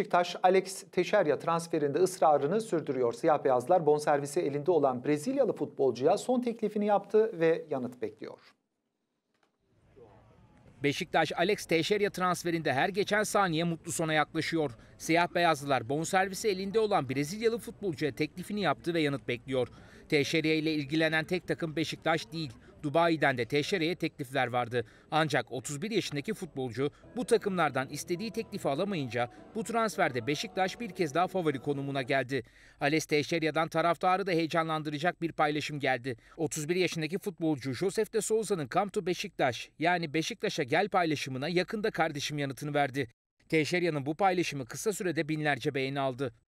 Beşiktaş Alex Teixeira transferinde ısrarını sürdürüyor. Siyah beyazlar bonservisi elinde olan Brezilyalı futbolcuya son teklifini yaptı ve yanıt bekliyor. Beşiktaş Alex Teixeira transferinde her geçen saniye mutlu sona yaklaşıyor. Siyah beyazlılar bonservisi elinde olan Brezilyalı futbolcuya teklifini yaptı ve yanıt bekliyor. Teixeira ile ilgilenen tek takım Beşiktaş değil. Dubai'den de Teşere'ye teklifler vardı. Ancak 31 yaşındaki futbolcu bu takımlardan istediği teklifi alamayınca bu transferde Beşiktaş bir kez daha favori konumuna geldi. Ales Teşere'den taraftarı da heyecanlandıracak bir paylaşım geldi. 31 yaşındaki futbolcu Josef de Souza'nın Come to Beşiktaş yani Beşiktaş'a gel paylaşımına yakında kardeşim yanıtını verdi. Teşerya'nın bu paylaşımı kısa sürede binlerce beğeni aldı.